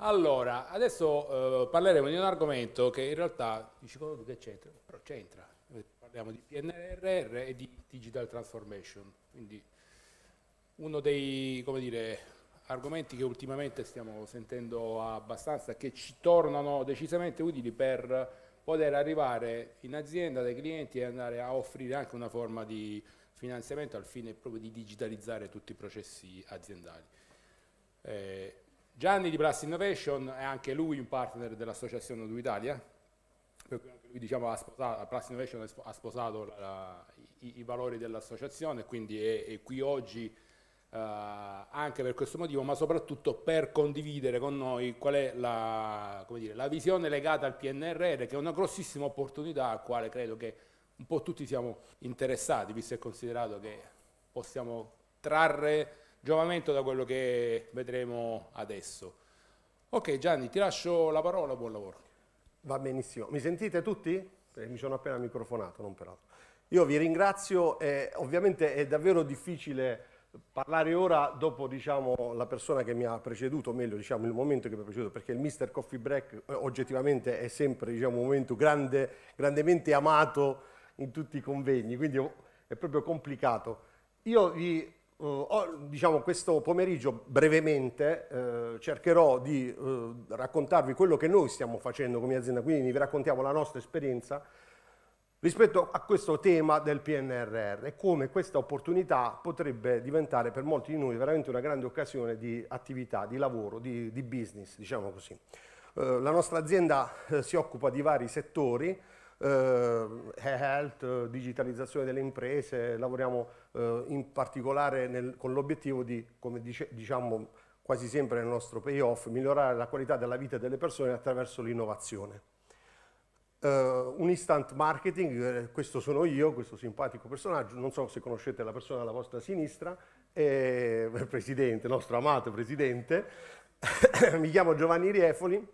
Allora, adesso eh, parleremo di un argomento che in realtà, dici quello che c'entra, però c'entra. Parliamo di PNRR e di Digital Transformation, quindi uno dei, dire, argomenti che ultimamente stiamo sentendo abbastanza, che ci tornano decisamente utili per poter arrivare in azienda dai clienti e andare a offrire anche una forma di finanziamento al fine proprio di digitalizzare tutti i processi aziendali. Eh, Gianni di Plus Innovation è anche lui un partner dell'associazione Odu Italia, per cui anche lui diciamo, ha sposato, Plus Innovation ha sposato la, i, i, valori dell'associazione, quindi è, è, qui oggi uh, anche per questo motivo, ma soprattutto per condividere con noi qual è la, dire, la visione legata al PNRR, che è una grossissima opportunità a quale credo che un po' tutti siamo interessati, visto e considerato che possiamo trarre giovamento da quello che vedremo adesso. Ok Gianni, ti lascio la parola, buon lavoro. Va benissimo. Mi sentite tutti? Eh, mi sono appena microfonato, non peraltro. Io vi ringrazio, eh, ovviamente è davvero difficile parlare ora dopo diciamo, la persona che mi ha preceduto, meglio diciamo, il momento che mi ha preceduto, perché il Mr. Coffee Break eh, oggettivamente è sempre diciamo, un momento grande, grandemente amato in tutti i convegni, quindi è proprio complicato. Io vi Uh, diciamo, questo pomeriggio brevemente eh, cercherò di eh, raccontarvi quello che noi stiamo facendo come azienda, quindi vi raccontiamo la nostra esperienza rispetto a questo tema del PNRR e come questa opportunità potrebbe diventare per molti di noi veramente una grande occasione di attività, di lavoro, di, di business, diciamo così. Eh, la nostra azienda eh, si occupa di vari settori, e-health, eh, digitalizzazione delle imprese, lavoriamo eh, in particolare nel, con l'obiettivo di, come dice, diciamo quasi sempre nel nostro payoff, migliorare la qualità della vita delle persone attraverso l'innovazione. Uh, un instant marketing, questo sono io, questo simpatico personaggio, non so se conoscete la persona alla vostra sinistra, eh, il presidente, il nostro amato presidente, mi chiamo Giovanni Riefoli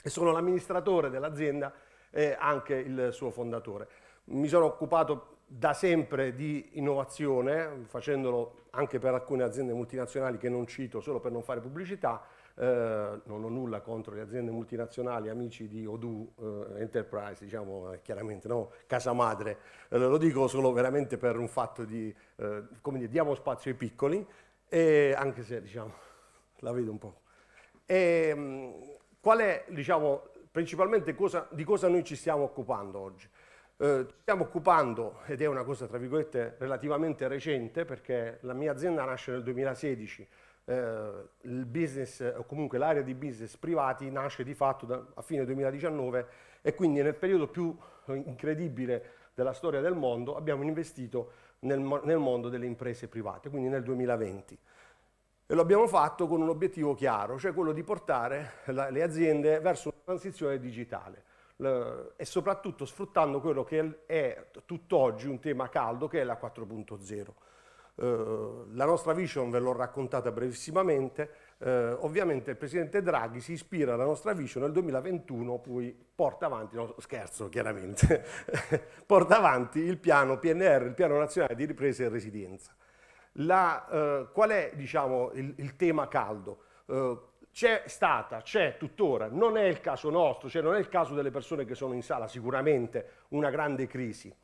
e sono l'amministratore dell'azienda e anche il suo fondatore. Mi sono occupato da sempre di innovazione, facendolo anche per alcune aziende multinazionali che non cito solo per non fare pubblicità, eh, non ho nulla contro le aziende multinazionali, amici di Odoo eh, Enterprise, diciamo eh, chiaramente, no? casa madre, eh, lo dico solo veramente per un fatto di, eh, come dire, diamo spazio ai piccoli, e, anche se diciamo, la vedo un po'. E, ehm, qual è diciamo, Principalmente cosa, di cosa noi ci stiamo occupando oggi. Eh, ci stiamo occupando, ed è una cosa tra virgolette relativamente recente, perché la mia azienda nasce nel 2016, eh, il business, o comunque l'area di business privati nasce di fatto da, a fine 2019 e quindi nel periodo più eh, incredibile della storia del mondo abbiamo investito nel, nel mondo delle imprese private, quindi nel 2020. E lo abbiamo fatto con un obiettivo chiaro, cioè quello di portare la, le aziende verso una transizione digitale la, e soprattutto sfruttando quello che è tutt'oggi un tema caldo che è la 4.0. Uh, eh, la nostra vision ve l'ho raccontata brevissimamente, uh, ovviamente il presidente Draghi si ispira alla nostra vision nel 2021 poi porta avanti, no, scherzo chiaramente, porta avanti il piano PNR, il piano nazionale di ripresa e resilienza. La, eh, qual è diciamo, il, il, tema caldo? Eh, c'è stata, c'è tuttora, non è il caso nostro, cioè non è il caso delle persone che sono in sala, sicuramente una grande crisi,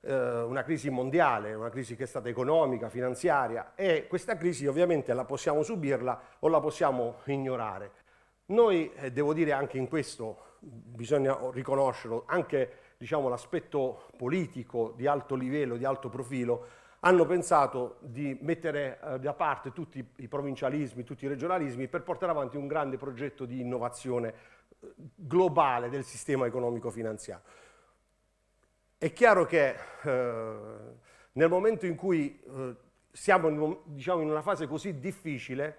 eh, una crisi mondiale, una crisi che è stata economica, finanziaria e questa crisi ovviamente la possiamo subirla o la possiamo ignorare. Noi, eh, devo dire anche in questo, bisogna riconoscerlo, anche diciamo, l'aspetto politico di alto livello, di alto profilo, hanno pensato di mettere eh, da parte tutti i provincialismi, tutti i regionalismi per portare avanti un grande progetto di innovazione eh, globale del sistema economico finanziario. È chiaro che eh, nel momento in cui eh, siamo in, diciamo, in una fase così difficile,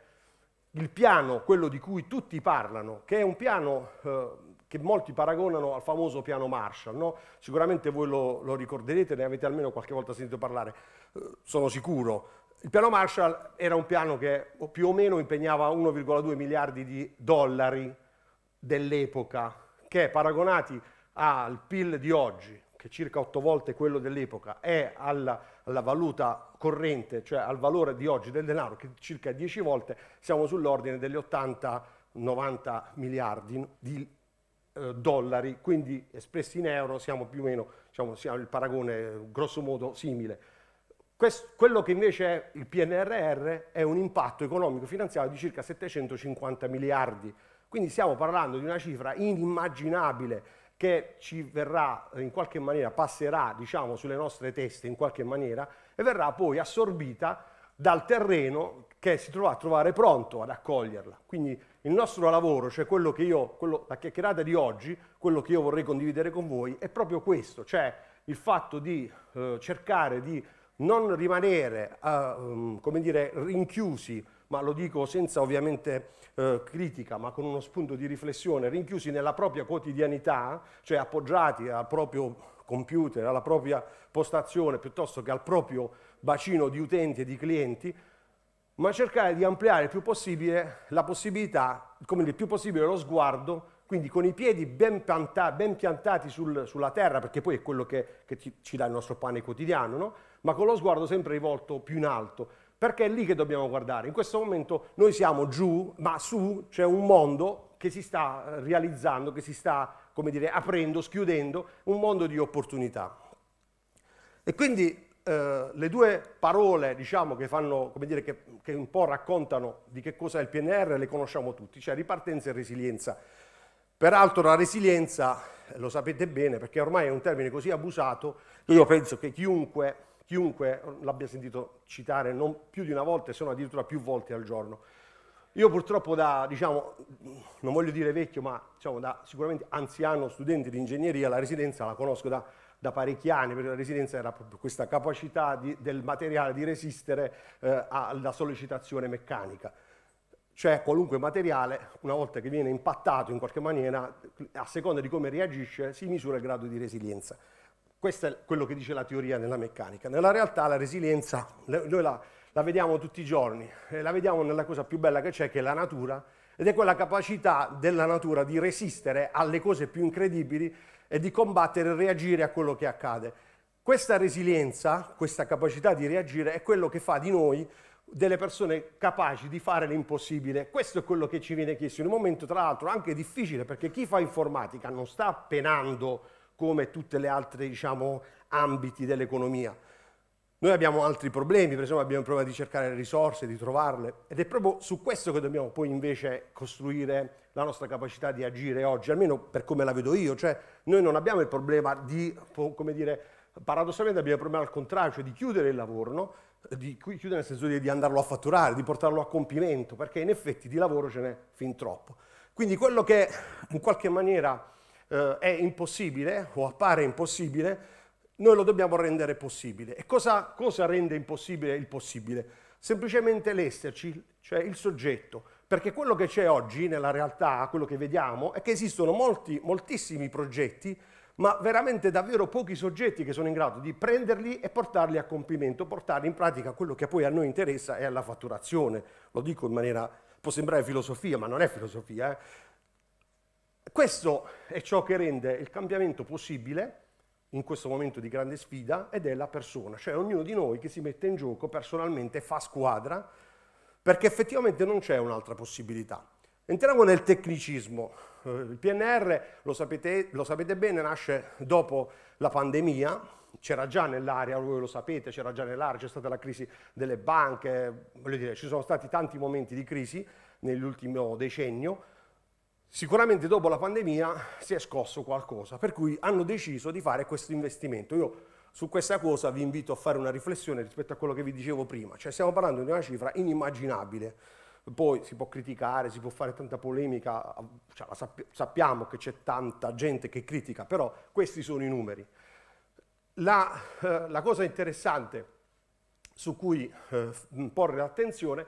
il piano, quello di cui tutti parlano, che è un piano eh, che molti paragonano al famoso piano Marshall. No? Sicuramente voi lo, lo ricorderete, ne avete almeno qualche volta sentito parlare, eh, sono sicuro. Il piano Marshall era un piano che più o meno impegnava 1,2 miliardi di dollari dell'epoca, che paragonati al PIL di oggi, che è circa otto volte quello dell'epoca, e alla, alla, valuta corrente, cioè al valore di oggi del denaro, che è circa 10 volte, siamo sull'ordine degli 80-90 miliardi di eh, dollari, quindi espressi in euro siamo più o meno, diciamo, siamo il paragone grosso modo simile. Questo, quello che invece è il PNRR è un impatto economico finanziario di circa 750 miliardi, quindi stiamo parlando di una cifra inimmaginabile che ci verrà in qualche maniera, passerà diciamo, sulle nostre teste in qualche maniera e verrà poi assorbita dal terreno che si trova a trovare pronto ad accoglierla. Quindi il nostro lavoro, cioè quello che io, quello, la chiacchierata di oggi, quello che io vorrei condividere con voi, è proprio questo, cioè il fatto di eh, cercare di non rimanere, eh, mm, come dire, rinchiusi, ma lo dico senza ovviamente eh, critica, ma con uno spunto di riflessione, rinchiusi nella propria quotidianità, cioè appoggiati al proprio computer, alla propria postazione, piuttosto che al proprio bacino di utenti e di clienti, ma cercare di ampliare il più possibile la possibilità, come il più possibile lo sguardo, quindi con i piedi ben, pianta, ben piantati sul, sulla terra, perché poi è quello che, che ci, ci, dà il nostro pane quotidiano, no? ma con lo sguardo sempre rivolto più in alto, perché è lì che dobbiamo guardare. In questo momento noi siamo giù, ma su c'è un mondo che si sta realizzando, che si sta, come dire, aprendo, schiudendo, un mondo di opportunità. E quindi eh, le due parole diciamo, che, fanno, dire, che, che un po' raccontano di che cosa è il PNR le conosciamo tutti, cioè ripartenza e resilienza. Peraltro la resilienza, eh, lo sapete bene, perché ormai è un termine così abusato, che io penso che chiunque, chiunque l'abbia sentito citare non più di una volta, se non addirittura più volte al giorno. Io purtroppo da, diciamo, non voglio dire vecchio, ma diciamo, da sicuramente anziano studente di ingegneria, la resilienza la conosco da da parecchi anni, perché la resilienza era proprio questa capacità di, del materiale di resistere eh, alla sollecitazione meccanica. Cioè qualunque materiale, una volta che viene impattato in qualche maniera, a seconda di come reagisce, si misura il grado di resilienza. Questo è quello che dice la teoria della meccanica. Nella realtà la resilienza noi la, la vediamo tutti i giorni, la vediamo nella cosa più bella che c'è, che è la natura, ed è quella capacità della natura di resistere alle cose più incredibili e di combattere e reagire a quello che accade. Questa resilienza, questa capacità di reagire è quello che fa di noi delle persone capaci di fare l'impossibile. Questo è quello che ci viene chiesto in un momento tra l'altro anche difficile perché chi fa informatica non sta penando come tutte le altre diciamo, ambiti dell'economia. Noi abbiamo altri problemi, per esempio abbiamo il problema di cercare le risorse, di trovarle ed è proprio su questo che dobbiamo poi invece costruire la nostra capacità di agire oggi, almeno per come la vedo io, cioè noi non abbiamo il problema di, come dire, paradossalmente abbiamo il problema al contrario, cioè di chiudere il lavoro, no? di chiudere nel senso di, di andarlo a fatturare, di portarlo a compimento, perché in effetti di lavoro ce n'è fin troppo. Quindi quello che in qualche maniera eh, è impossibile o appare impossibile, noi lo dobbiamo rendere possibile. E cosa, cosa rende impossibile il possibile? Semplicemente l'esserci, cioè il soggetto, perché quello che c'è oggi nella realtà, quello che vediamo, è che esistono molti, moltissimi progetti, ma veramente davvero pochi soggetti che sono in grado di prenderli e portarli a compimento, portarli in pratica quello che poi a noi interessa è la fatturazione. Lo dico in maniera, può sembrare filosofia, ma non è filosofia. Eh? Questo è ciò che rende il cambiamento possibile in questo momento di grande sfida ed è la persona, cioè ognuno di noi che si mette in gioco personalmente, fa squadra perché effettivamente non c'è un'altra possibilità. Entriamo nel tecnicismo. Eh, il PNR, lo sapete, lo sapete bene, nasce dopo la pandemia, c'era già nell'area, voi lo sapete, c'era già nell'area, c'è stata la crisi delle banche, voglio dire, ci sono stati tanti momenti di crisi nell'ultimo decennio. Sicuramente dopo la pandemia si è scosso qualcosa, per cui hanno deciso di fare questo investimento. Io su questa cosa vi invito a fare una riflessione rispetto a quello che vi dicevo prima, cioè stiamo parlando di una cifra inimmaginabile. Poi si può criticare, si può fare tanta polemica, cioè, sapp sappiamo che c'è tanta gente che critica, però questi sono i numeri. La, eh, la cosa interessante su cui eh, porre l'attenzione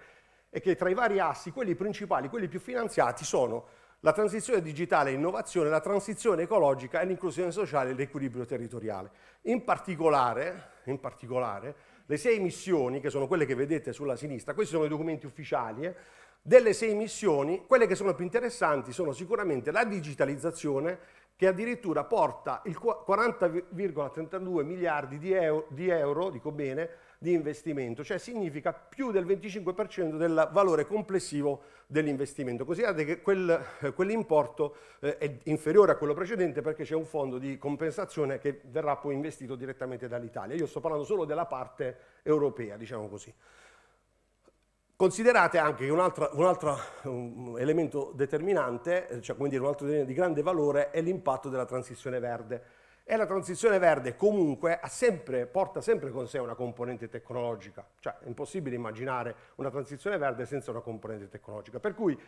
è che tra i vari assi, quelli principali, quelli più finanziati, sono la transizione digitale e innovazione, la transizione ecologica e l'inclusione sociale e l'equilibrio territoriale. In particolare, in particolare, le sei missioni, che sono quelle che vedete sulla sinistra, questi sono i documenti ufficiali, eh, delle sei missioni, quelle che sono più interessanti sono sicuramente la digitalizzazione, che addirittura porta il 40,32 miliardi di euro, di euro dico bene, di investimento, cioè significa più del 25% del valore complessivo dell'investimento. Considerate che quel, eh, quell'importo eh, è inferiore a quello precedente perché c'è un fondo di compensazione che verrà poi investito direttamente dall'Italia. Io sto parlando solo della parte europea, diciamo così. Considerate anche che un altro, un altro elemento determinante, eh, cioè come dire, un altro elemento di grande valore, è l'impatto della transizione verde. E la transizione verde comunque sempre, porta sempre con sé una componente tecnologica, cioè è impossibile immaginare una transizione verde senza una componente tecnologica. Per cui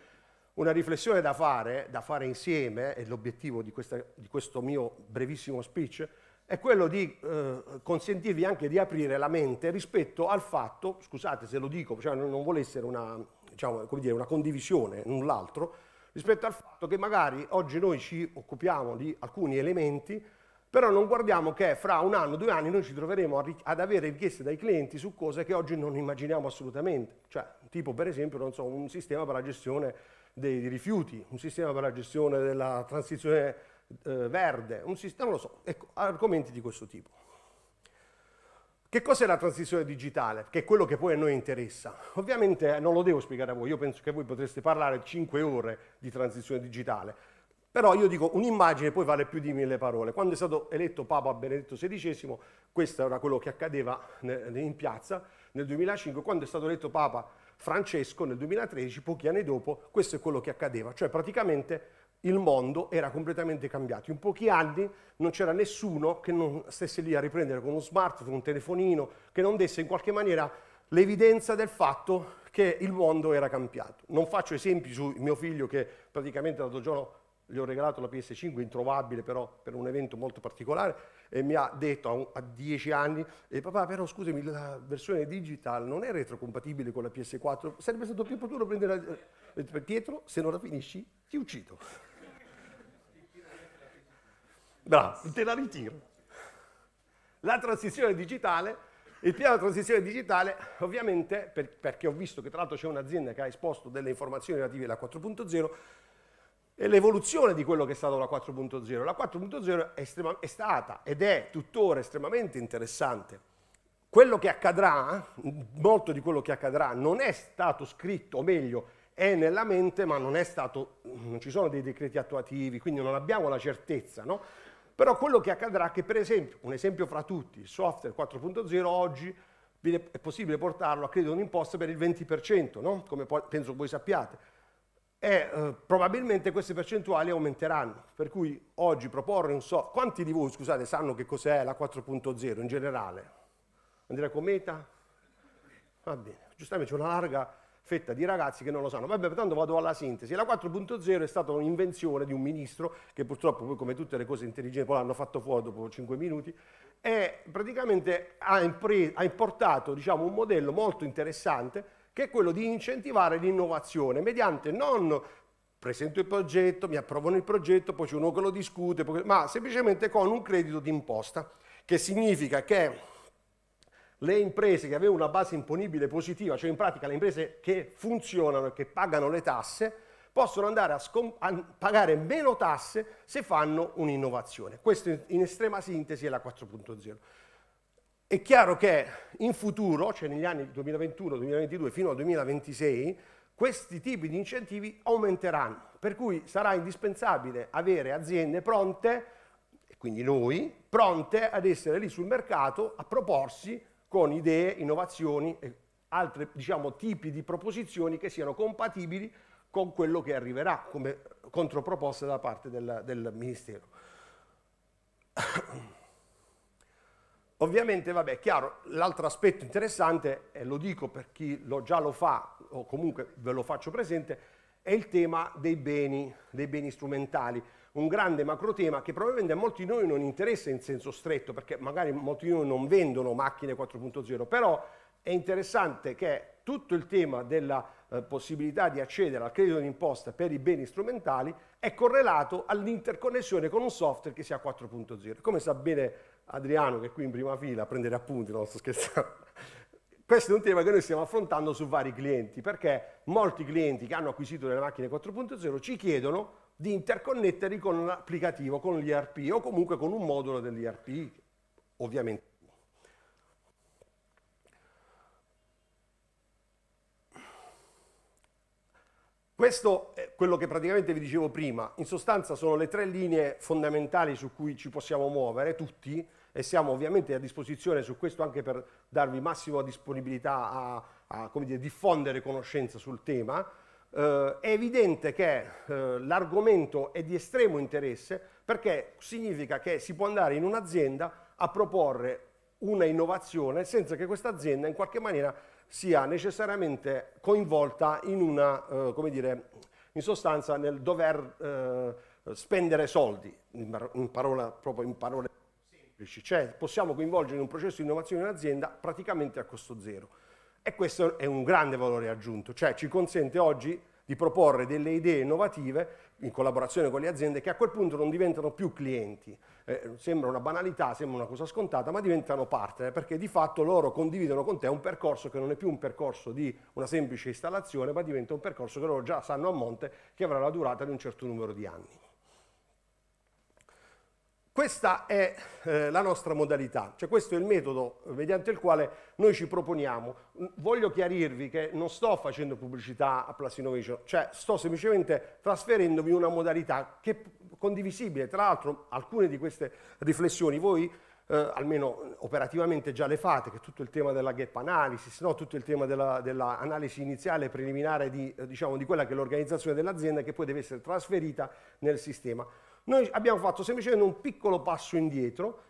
una riflessione da fare, da fare insieme, e l'obiettivo di, di, questo mio brevissimo speech, è quello di eh, consentirvi anche di aprire la mente rispetto al fatto, scusate se lo dico, cioè non, vuole essere una, diciamo, dire, una condivisione, null'altro, rispetto al fatto che magari oggi noi ci occupiamo di alcuni elementi però non guardiamo che fra un anno, due anni noi ci troveremo ad avere richieste dai clienti su cose che oggi non immaginiamo assolutamente, cioè tipo per esempio non so, un sistema per la gestione dei rifiuti, un sistema per la gestione della transizione eh, verde, un sistema, non lo so, ecco, argomenti di questo tipo. Che cos'è la transizione digitale? Che è quello che poi a noi interessa. Ovviamente eh, non lo devo spiegare a voi, io penso che voi potreste parlare 5 ore di transizione digitale, però io dico un'immagine poi vale più di mille parole. Quando è stato eletto Papa Benedetto XVI, questo era quello che accadeva in piazza nel 2005, quando è stato eletto Papa Francesco nel 2013, pochi anni dopo, questo è quello che accadeva. Cioè praticamente il mondo era completamente cambiato. In pochi anni non c'era nessuno che non stesse lì a riprendere con uno smartphone, un telefonino, che non desse in qualche maniera l'evidenza del fatto che il mondo era cambiato. Non faccio esempi su mio figlio che praticamente l'altro giorno gli ho regalato la PS5, introvabile però per un evento molto particolare, e mi ha detto a dieci anni, eh, papà però scusami, la versione digital non è retrocompatibile con la PS4, sarebbe stato più opportuno prendere... La... Eh, Pietro, se non la finisci ti uccido. Bravo, te la ritiro. La transizione digitale, il piano di transizione digitale, ovviamente, per, perché ho visto che tra l'altro c'è un'azienda che ha esposto delle informazioni relative alla 4.0, l'evoluzione di quello che è stato la 4.0. La 4.0 è, è, stata ed è tuttora estremamente interessante. Quello che accadrà, molto di quello che accadrà, non è stato scritto, o meglio, è nella mente, ma non, stato, non ci sono dei decreti attuativi, quindi non abbiamo la certezza, no? Però quello che accadrà è che, per esempio, un esempio fra tutti, il software 4.0 oggi è possibile portarlo a credito d'imposta per il 20%, no? come poi, penso voi sappiate e eh, probabilmente queste percentuali aumenteranno. Per cui oggi proporre un software... Quanti di voi, scusate, sanno che cos'è la 4.0 in generale? Andrea Cometa? Va bene, giustamente c'è una larga fetta di ragazzi che non lo sanno. Vabbè, tanto vado alla sintesi. La 4.0 è stata un'invenzione di un ministro che purtroppo poi come tutte le cose intelligenti poi l'hanno fatto fuori dopo 5 minuti e praticamente ha, ha importato diciamo, un modello molto interessante che è quello di incentivare l'innovazione mediante non presento il progetto, mi approvano il progetto, poi c'è uno che lo discute, ma semplicemente con un credito d'imposta, che significa che le imprese che avevano una base imponibile positiva, cioè in pratica le imprese che funzionano e che pagano le tasse, possono andare a, a pagare meno tasse se fanno un'innovazione. Questo in estrema sintesi è la 4.0. È chiaro che in futuro, cioè negli anni 2021-2022 fino al 2026, questi tipi di incentivi aumenteranno, per cui sarà indispensabile avere aziende pronte, quindi noi, pronte ad essere lì sul mercato, a proporsi con idee, innovazioni e altri diciamo, tipi di proposizioni che siano compatibili con quello che arriverà come controproposta da parte del, del Ministero. Ovviamente, vabbè, chiaro, l'altro aspetto interessante, e lo dico per chi lo già lo fa, o comunque ve lo faccio presente, è il tema dei beni, dei beni strumentali. Un grande macro tema che probabilmente a molti di noi non interessa in senso stretto, perché magari molti di noi non vendono macchine 4.0, però è interessante che tutto il tema della eh, possibilità di accedere al credito d'imposta per i beni strumentali è correlato all'interconnessione con un software che sia 4.0. Come sa bene Adriano che è qui in prima fila a prendere appunti, non sto scherzando. Questo è un tema che noi stiamo affrontando su vari clienti, perché molti clienti che hanno acquisito delle macchine 4.0 ci chiedono di interconnetterli con un applicativo, con l'IRP o comunque con un modulo dell'IRP, ovviamente. Questo è quello che praticamente vi dicevo prima, in sostanza sono le tre linee fondamentali su cui ci possiamo muovere tutti, e siamo ovviamente a disposizione su questo anche per darvi massima disponibilità a, a dire, diffondere conoscenza sul tema. Eh, è evidente che eh, l'argomento è di estremo interesse perché significa che si può andare in un'azienda a proporre una innovazione senza che questa azienda in qualche maniera sia necessariamente coinvolta in una, eh, come dire, in sostanza nel dover eh, spendere soldi, in, parola, proprio in parole cioè possiamo coinvolgere in un processo di innovazione un'azienda praticamente a costo zero. E questo è un grande valore aggiunto, cioè ci consente oggi di proporre delle idee innovative in collaborazione con le aziende che a quel punto non diventano più clienti. Eh, sembra una banalità, sembra una cosa scontata, ma diventano partner perché di fatto loro condividono con te un percorso che non è più un percorso di una semplice installazione, ma diventa un percorso che loro già sanno a monte che avrà la durata di un certo numero di anni. Questa è eh, la nostra modalità, cioè questo è il metodo mediante il quale noi ci proponiamo. Voglio chiarirvi che non sto facendo pubblicità a Plus Innovation, cioè sto semplicemente trasferendovi una modalità che è condivisibile. Tra l'altro alcune di queste riflessioni voi eh, almeno operativamente già le fate, che è tutto il tema della gap analysis, no? tutto il tema dell'analisi della iniziale preliminare di, eh, diciamo, di quella che è l'organizzazione dell'azienda che poi deve essere trasferita nel sistema. Noi abbiamo fatto semplicemente un piccolo passo indietro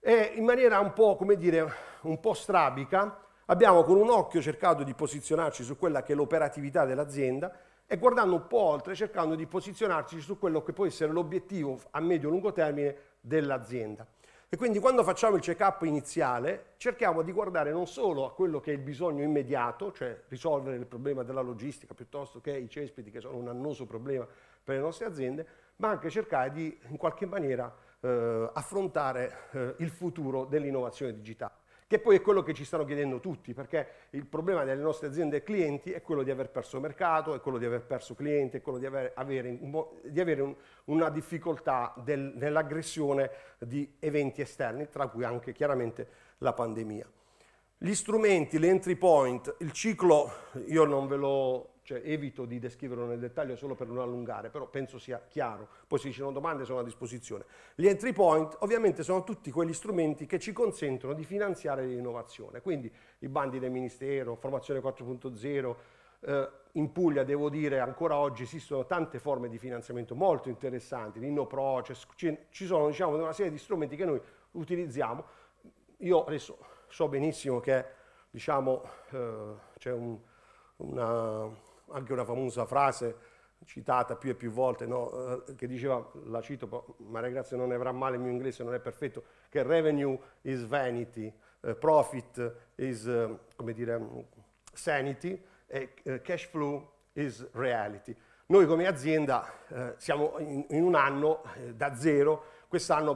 e in maniera un po', come dire, un po' strabica abbiamo con un occhio cercato di posizionarci su quella che è l'operatività dell'azienda e guardando un po' oltre cercando di posizionarci su quello che può essere l'obiettivo a medio e lungo termine dell'azienda. E quindi quando facciamo il check-up iniziale cerchiamo di guardare non solo a quello che è il bisogno immediato, cioè risolvere il problema della logistica piuttosto che i cespiti che sono un annoso problema per le nostre aziende, ma anche cercare di in qualche maniera eh, affrontare eh, il futuro dell'innovazione digitale, che poi è quello che ci stanno chiedendo tutti, perché il problema delle nostre aziende e clienti è quello di aver perso mercato, è quello di aver perso clienti, è quello di, aver, avere, di avere un, una difficoltà del, nell'aggressione di eventi esterni, tra cui anche chiaramente la pandemia. Gli strumenti, le entry point, il ciclo, io non ve lo cioè evito di descriverlo nel dettaglio solo per non allungare, però penso sia chiaro. Poi se ci sono domande sono a disposizione. Gli entry point ovviamente sono tutti quegli strumenti che ci consentono di finanziare l'innovazione, quindi i bandi del Ministero, Formazione 4.0, eh, in Puglia devo dire ancora oggi esistono tante forme di finanziamento molto interessanti, l'InnoPro, cioè, ci sono diciamo, una serie di strumenti che noi utilizziamo. Io adesso so benissimo che diciamo, eh, c'è un, una, anche una famosa frase citata più e più volte, no? Eh, che diceva, la cito, Maria Grazia non ne avrà male, il mio inglese non è perfetto, che revenue is vanity, eh, profit is, eh, come dire, sanity e cash flow is reality. Noi come azienda siamo in, un anno da zero, quest'anno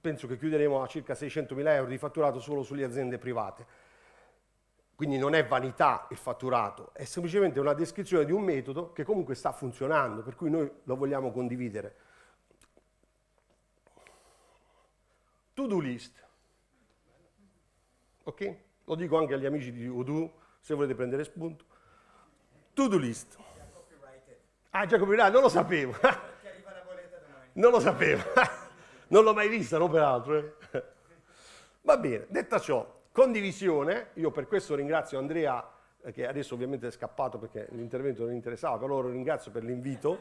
penso che chiuderemo a circa 600 mila euro di fatturato solo sulle aziende private. Quindi non è vanità il fatturato, è semplicemente una descrizione di un metodo che comunque sta funzionando, per cui noi lo vogliamo condividere. To-do list. Ok? Lo dico anche agli amici di Odoo, se volete prendere spunto. To-do list. Ah, già copyright, non lo sapevo. non lo sapevo. non l'ho mai vista, non peraltro. Eh. Va bene, detta ciò, Condivisione, io per questo ringrazio Andrea, eh, che adesso ovviamente è scappato perché l'intervento non interessava, però lo ringrazio per l'invito,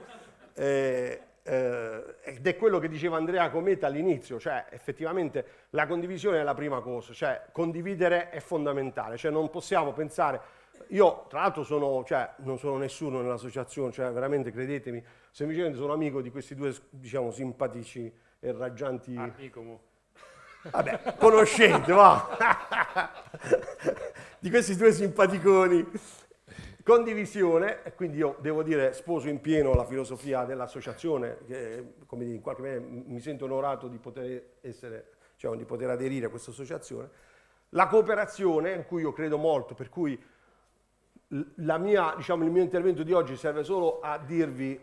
eh, eh, ed è quello che diceva Andrea Cometa all'inizio, cioè effettivamente la condivisione è la prima cosa, cioè condividere è fondamentale, cioè non possiamo pensare io tra l'altro sono, cioè, non sono nessuno nell'associazione, cioè, veramente credetemi, semplicemente sono amico di questi due diciamo, simpatici e raggianti... Amico. Vabbè, conoscete, va! di questi due simpaticoni. Condivisione, quindi io devo dire sposo in pieno la filosofia dell'associazione, che come dire, in qualche maniera mi sento onorato di poter, essere, cioè, di poter aderire a questa associazione. La cooperazione, in cui io credo molto, per cui mia, diciamo, il mio intervento di oggi serve solo a dirvi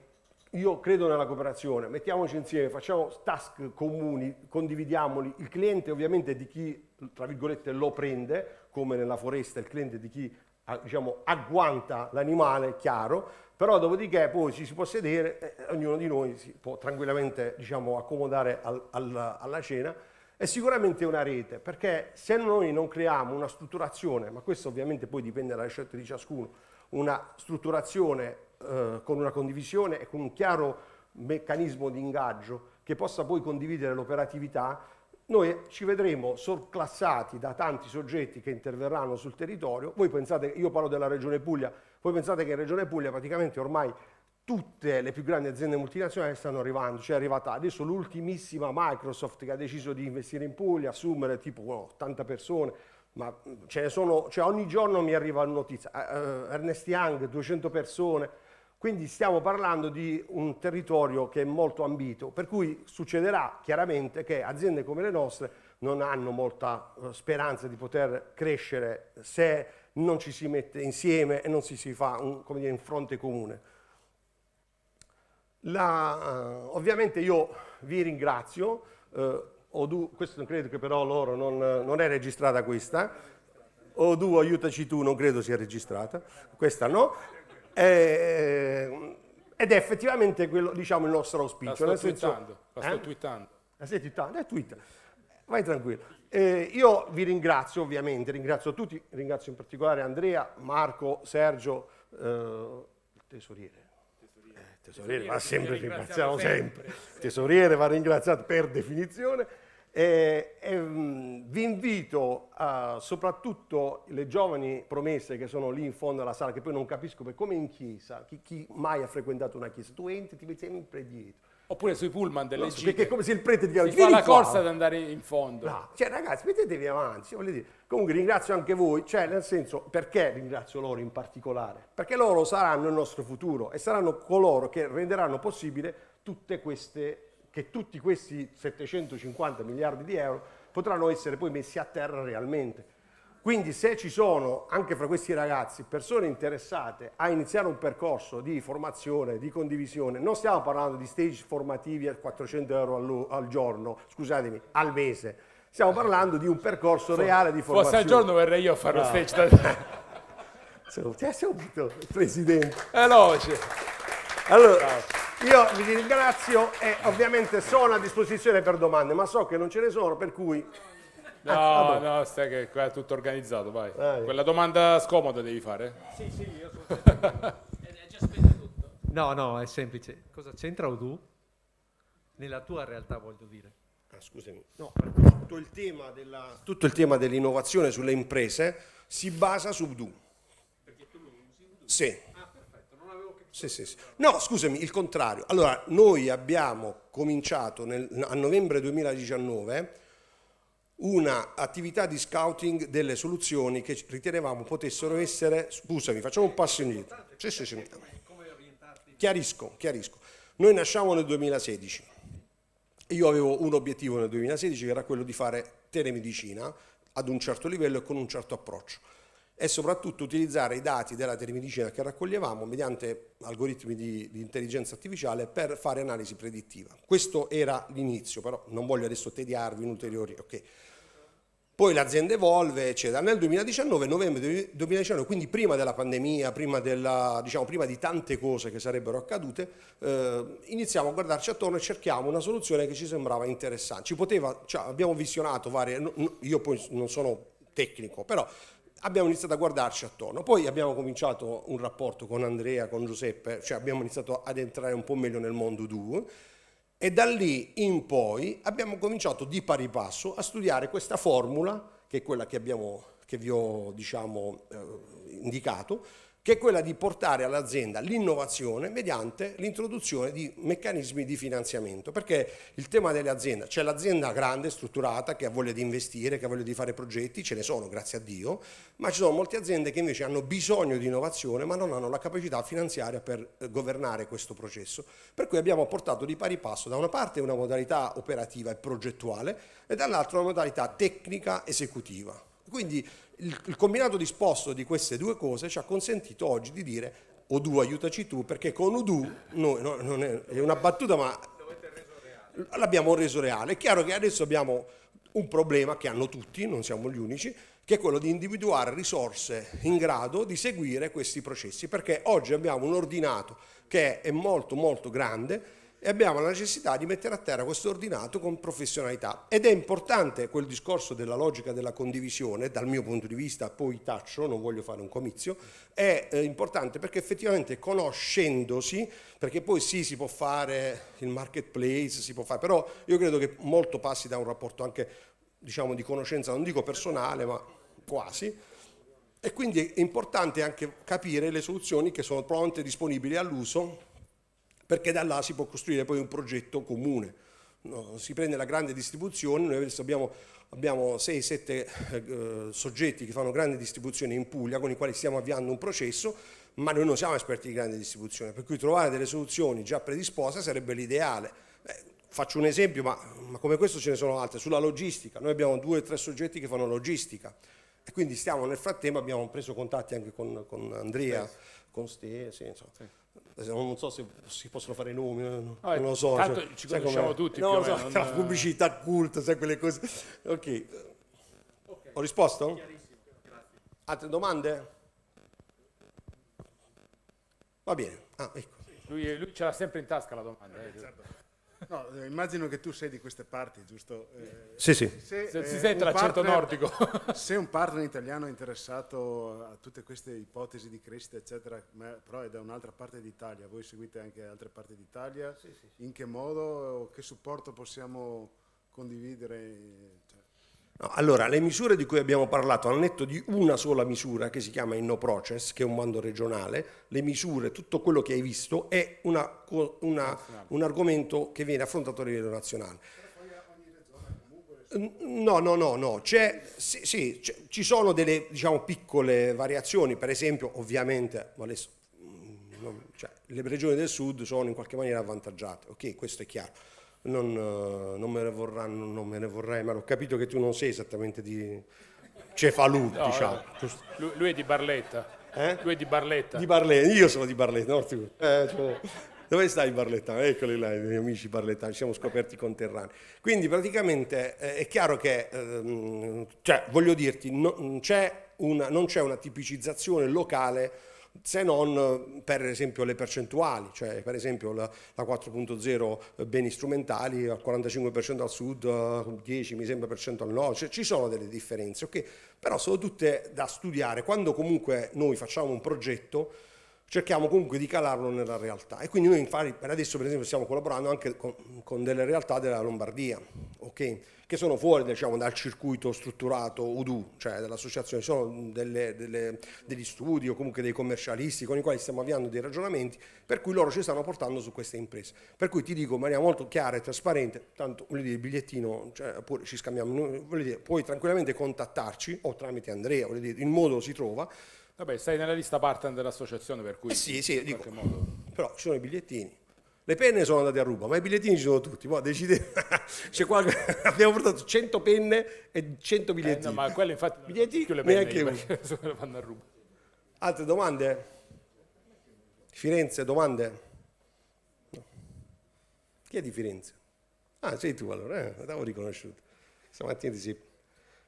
io credo nella cooperazione, mettiamoci insieme, facciamo task comuni, condividiamoli, il cliente ovviamente è di chi, tra virgolette, lo prende, come nella foresta il cliente è di chi ah, diciamo, agguanta l'animale, chiaro, però dopodiché poi ci si può sedere e ognuno di noi si può tranquillamente diciamo, accomodare al, al, alla cena è sicuramente una rete, perché se noi non creiamo una strutturazione, ma questo ovviamente poi dipende dalle scelte di ciascuno, una strutturazione eh, con una condivisione e con un chiaro meccanismo di ingaggio che possa poi condividere l'operatività, noi ci vedremo sorclassati da tanti soggetti che interverranno sul territorio. Voi pensate, io parlo della Regione Puglia, voi pensate che in Regione Puglia praticamente ormai tutte le più grandi aziende multinazionali stanno arrivando, cioè è arrivata adesso l'ultimissima Microsoft che ha deciso di investire in Puglia, assumere tipo 80 persone, ma mm, ce ne sono, cioè ogni giorno mi arriva notizia, uh, Ernest Young 200 persone, quindi stiamo parlando di un territorio che è molto ambito, per cui succederà chiaramente che aziende come le nostre non hanno molta eh, speranza di poter crescere se non ci si mette insieme e non si, si fa un, dire, un fronte comune. La, eh, ovviamente io vi ringrazio, eh, Odu, questo non credo che però loro non, non è registrata questa, Odu aiutaci tu, non credo sia registrata, questa no, eh, eh ed è effettivamente quello, diciamo, il nostro auspicio. La sto nel twittando, senso, la sto eh? twittando. La stai twittando, è twitter, vai tranquillo. Eh, io vi ringrazio ovviamente, ringrazio tutti, ringrazio in particolare Andrea, Marco, Sergio, eh, il tesoriere tesoriere va sempre ringraziato, sempre. sempre. Tesoriere va ringraziato per definizione. E, e, um, vi invito a, soprattutto le giovani promesse che sono lì in fondo alla sala, che poi non capisco come in chiesa, chi, chi mai ha frequentato una chiesa, tu entri e ti metti sempre dietro Oppure sui pullman delle no, gite. Perché è come se il prete ti chiama... Si fa la qua. corsa ad andare in fondo. No, cioè ragazzi, mettetevi avanti, voglio dire. Comunque ringrazio anche voi, cioè nel senso, perché ringrazio loro in particolare? Perché loro saranno il nostro futuro e saranno coloro che renderanno possibile tutte queste, che tutti questi 750 miliardi di euro potranno essere poi messi a terra realmente. Quindi se ci sono anche fra questi ragazzi persone interessate a iniziare un percorso di formazione, di condivisione, non stiamo parlando di stage formativi a 400 euro al, al giorno, scusatemi, al mese, stiamo parlando di un percorso reale di formazione. Forse al giorno verrei io a fare lo ah. stage. Da... Salutiamo subito il Presidente. Veloce. Allora, io vi ringrazio e ovviamente sono a disposizione per domande, ma so che non ce ne sono, per cui No, ah, no, stai che qua è tutto organizzato, vai. vai. Quella domanda scomoda devi fare? Sì, sì, io sono È eh, già speso tutto. No, no, è semplice. Cosa c'entra Odù? Nella tua realtà, voglio dire. Ah, scusami. No, tutto il tema, della, tutto il tema dell'innovazione sulle imprese si basa su Odù. Perché tu lo usi Odoo? Sì. Ah, sì, sì, sì. No, scusami, il contrario. Allora, noi abbiamo cominciato nel, a novembre 2019 una attività di scouting delle soluzioni che ritenevamo potessero essere, scusami facciamo un passo indietro, sì, sì, sì. chiarisco, chiarisco, noi nasciamo nel 2016, io avevo un obiettivo nel 2016 che era quello di fare telemedicina ad un certo livello e con un certo approccio, e soprattutto utilizzare i dati della telemedicina che raccoglievamo mediante algoritmi di, di intelligenza artificiale per fare analisi predittiva. Questo era l'inizio, però non voglio adesso tediarvi in ulteriori... Okay. Poi l'azienda evolve, eccetera. Nel 2019, novembre 2019, quindi prima della pandemia, prima, della, diciamo, prima di tante cose che sarebbero accadute, eh, iniziamo a guardarci attorno e cerchiamo una soluzione che ci sembrava interessante. Ci poteva, cioè, abbiamo visionato varie, io poi non sono tecnico, però abbiamo iniziato a guardarci attorno. Poi abbiamo cominciato un rapporto con Andrea, con Giuseppe, cioè abbiamo iniziato ad entrare un po' meglio nel mondo duo e da lì in poi abbiamo cominciato di pari passo a studiare questa formula, che è quella che, abbiamo, che vi ho diciamo, eh, indicato, che è quella di portare all'azienda l'innovazione mediante l'introduzione di meccanismi di finanziamento, perché il tema delle aziende, c'è l'azienda grande, strutturata, che ha voglia di investire, che ha voglia di fare progetti, ce ne sono grazie a Dio, ma ci sono molte aziende che invece hanno bisogno di innovazione ma non hanno la capacità finanziaria per eh, governare questo processo, per cui abbiamo portato di pari passo da una parte una modalità operativa e progettuale e dall'altra una modalità tecnica esecutiva. Quindi il, il combinato disposto di queste due cose ci ha consentito oggi di dire Odu aiutaci tu perché con Odu noi, no, non è, è una battuta ma l'abbiamo reso reale. È chiaro che adesso abbiamo un problema che hanno tutti, non siamo gli unici, che è quello di individuare risorse in grado di seguire questi processi, perché oggi abbiamo un ordinato che è molto molto grande, e abbiamo la necessità di mettere a terra questo ordinato con professionalità. Ed è importante quel discorso della logica della condivisione, dal mio punto di vista poi taccio, non voglio fare un comizio, è eh, importante perché effettivamente conoscendosi, perché poi sì si può fare il marketplace, si può fare, però io credo che molto passi da un rapporto anche diciamo di conoscenza, non dico personale, ma quasi, e quindi è importante anche capire le soluzioni che sono pronte disponibili all'uso perché da là si può costruire poi un progetto comune. si prende la grande distribuzione, noi abbiamo, abbiamo 6-7 eh, soggetti che fanno grande distribuzione in Puglia con i quali stiamo avviando un processo, ma noi non siamo esperti di grande distribuzione, per cui trovare delle soluzioni già predisposte sarebbe l'ideale. Eh, faccio un esempio, ma, ma, come questo ce ne sono altre, sulla logistica, noi abbiamo due o tre soggetti che fanno logistica e quindi stiamo nel frattempo, abbiamo preso contatti anche con, con Andrea, sì. con Ste, sì, eh, non so se si possono fare nomi, eh, non lo so. Tanto cioè, ci conosciamo tutti. No, so, meno, la non... Eh. pubblicità cult, sai quelle cose. Ok, okay. ho risposto? Altre domande? Va bene. Ah, ecco. lui, lui, ce l'ha sempre in tasca la domanda. Eh, certo. No, eh, immagino che tu sei di queste parti, giusto? Eh, sì, sì. Se, se, si eh, sente l'accento nordico. se un partner italiano è interessato a tutte queste ipotesi di crescita, eccetera, ma, però è da un'altra parte d'Italia, voi seguite anche altre parti d'Italia, sì, sì, sì. in che modo, che supporto possiamo condividere? Eh, No, allora, le misure di cui abbiamo parlato, al netto di una sola misura che si chiama Inno Process, che è un bando regionale, le misure, tutto quello che hai visto è una, una, un argomento che viene affrontato a livello nazionale. No, no, no, no. Sì, sì, ci sono delle diciamo, piccole variazioni, per esempio ovviamente le, mm, cioè, le regioni del sud sono in qualche maniera avvantaggiate, ok, questo è chiaro non, eh, non, me vorranno, non, me ne vorrei, ma ho capito che tu non sei esattamente di Cefalù, no, diciamo. Eh, lui, lui, è di Barletta. Eh? Lui è di Barletta. Di Barletta, io sono di Barletta, no, tu. Eh, eh cioè. cioè, dove stai Barletta? Eccoli là, i miei amici Barletta, ci siamo scoperti conterranei. Quindi praticamente eh, è chiaro che, ehm, cioè, voglio dirti, no, c'è una, non c'è una tipicizzazione locale se non eh, per esempio le percentuali, cioè per esempio la, 4.0 eh, beni strumentali al 45% al sud, 10 eh, mi sembra per cento al nord, cioè, ci sono delle differenze, okay? però sono tutte da studiare, quando comunque noi facciamo un progetto cerchiamo comunque di calarlo nella realtà e quindi noi infatti, per adesso per esempio stiamo collaborando anche con, con delle realtà della Lombardia, okay? che sono fuori diciamo, dal circuito strutturato UDU, cioè dell'associazione, sono delle, delle, degli studi o comunque dei commercialisti con i quali stiamo avviando dei ragionamenti per cui loro ci stanno portando su queste imprese. Per cui ti dico in maniera molto chiara e trasparente, tanto voglio dire, il bigliettino cioè, pure ci scambiamo, voglio dire, puoi tranquillamente contattarci o tramite Andrea, voglio dire, il modo si trova. Vabbè, stai nella lista partner dell'associazione per cui... Eh sì, sì, dico, modo... però ci sono i bigliettini, le penne sono andate a ruba, ma i bigliettini ci sono tutti. Poi boh, decidete, qualche... abbiamo portato 100 penne e 100 bigliettini. Eh, no, ma quelle infatti Bigliettini? più le penne neanche io, vanno a ruba. Altre domande? Firenze, domande? No. Chi è di Firenze? Ah, sei tu allora, eh? l'avevo riconosciuto. Stamattina ti sei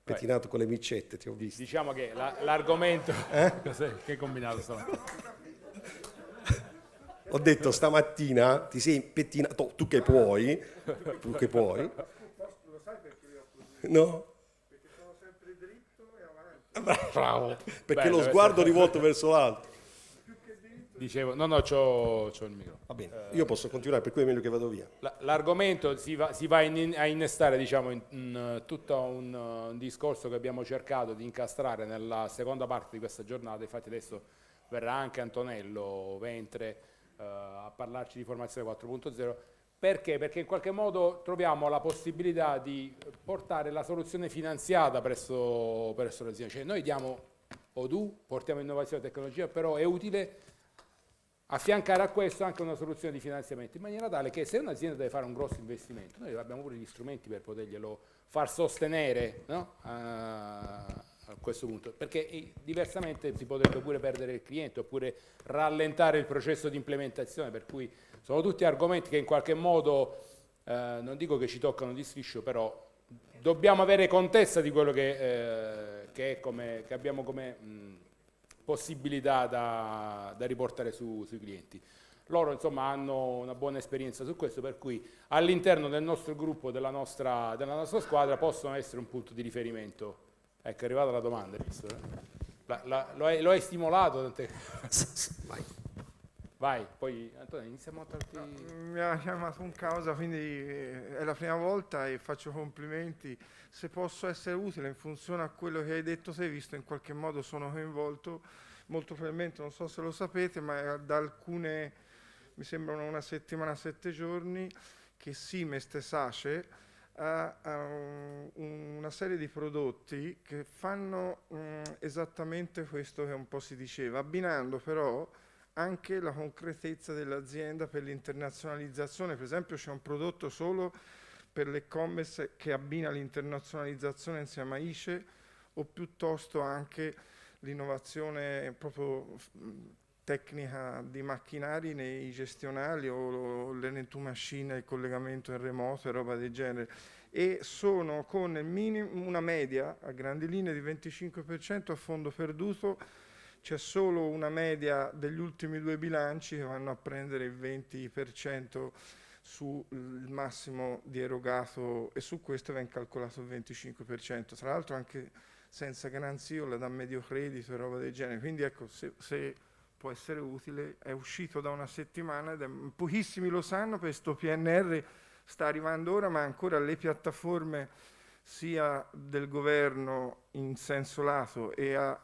pettinato Beh. con le micette, ti ho visto. Diciamo che l'argomento... La, eh? Che combinato stamattina? ho detto stamattina ti sei pettinato, tu che puoi, tu che puoi. No. Perché sono sempre dritto e avanti. Bravo, perché Bello, lo sguardo rivolto verso l'alto. Dicevo, no, no, c'ho, c'ho il micro. Va bene, io posso continuare, per cui è meglio che vado via. L'argomento si va, si va in, a innestare, diciamo, in, in eh, tutto un, eh, un, discorso che abbiamo cercato di incastrare nella seconda parte di questa giornata, infatti adesso verrà anche Antonello Ventre, eh, a parlarci di formazione 4.0. Perché? Perché in qualche modo troviamo la possibilità di portare la soluzione finanziata presso, presso l'azienda. Cioè noi diamo ODU, portiamo innovazione e tecnologia, però è utile affiancare a questo anche una soluzione di finanziamento, in maniera tale che se un'azienda deve fare un grosso investimento, noi abbiamo pure gli strumenti per poterglielo far sostenere no? uh, a questo punto, perché eh, diversamente si potrebbe pure perdere il cliente oppure rallentare il processo di implementazione, per cui sono tutti argomenti che in qualche modo, eh, non dico che ci toccano di striscio, però dobbiamo avere contezza di quello che, eh, che, come, che abbiamo come mh, possibilità da, da riportare su, sui clienti. Loro insomma hanno una buona esperienza su questo, per cui all'interno del nostro gruppo, della nostra, della nostra squadra possono essere un punto di riferimento Ecco, è arrivata la domanda, visto? Eh? La, la, lo, hai, lo, hai, stimolato tante Vai. Vai, poi Antonio iniziamo a tardi. No, mi ha chiamato un causa, quindi eh, è la prima volta e faccio complimenti. Se posso essere utile in funzione a quello che hai detto te, visto in qualche modo sono coinvolto, molto probabilmente non so se lo sapete, ma da alcune, mi sembrano una settimana, sette giorni, che Simest Sace a, a un, una serie di prodotti che fanno mh, mm, esattamente questo che un po' si diceva, abbinando però anche la concretezza dell'azienda per l'internazionalizzazione. Per esempio c'è un prodotto solo per l'e-commerce che abbina l'internazionalizzazione insieme a ICE o piuttosto anche l'innovazione proprio mm, tecnica di macchinari nei gestionali o l'N2 machine, il collegamento in remoto e roba del genere e sono con minimo, una media a grandi linee di 25% a fondo perduto c'è solo una media degli ultimi due bilanci che vanno a prendere il 20% sul massimo di erogato e su questo viene calcolato il 25%. Tra l'altro anche senza garanzia o la dà medio credito e roba del genere. Quindi ecco, se, se può essere utile, è uscito da una settimana, ed è, pochissimi lo sanno, questo PNR sta arrivando ora, ma ancora le piattaforme sia del governo in senso lato e a,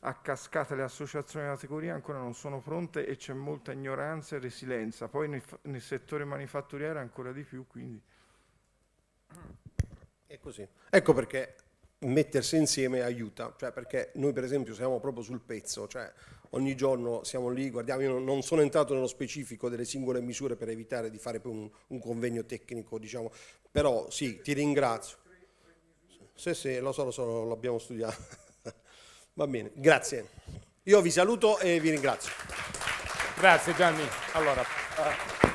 a cascata le associazioni della categoria ancora non sono pronte e c'è molta ignoranza e resilienza, poi nel, nel settore manifatturiero ancora di più, quindi... È così. Ecco perché mettersi insieme aiuta, cioè perché noi per esempio siamo proprio sul pezzo, cioè ogni giorno siamo lì, guardiamo, io non sono entrato nello specifico delle singole misure per evitare di fare un, un convegno tecnico, diciamo, però sì, ti ringrazio. Sì, sì, lo so, lo so, l'abbiamo studiato. Va bene, grazie. Io vi saluto e vi ringrazio. Grazie Gianni. Allora,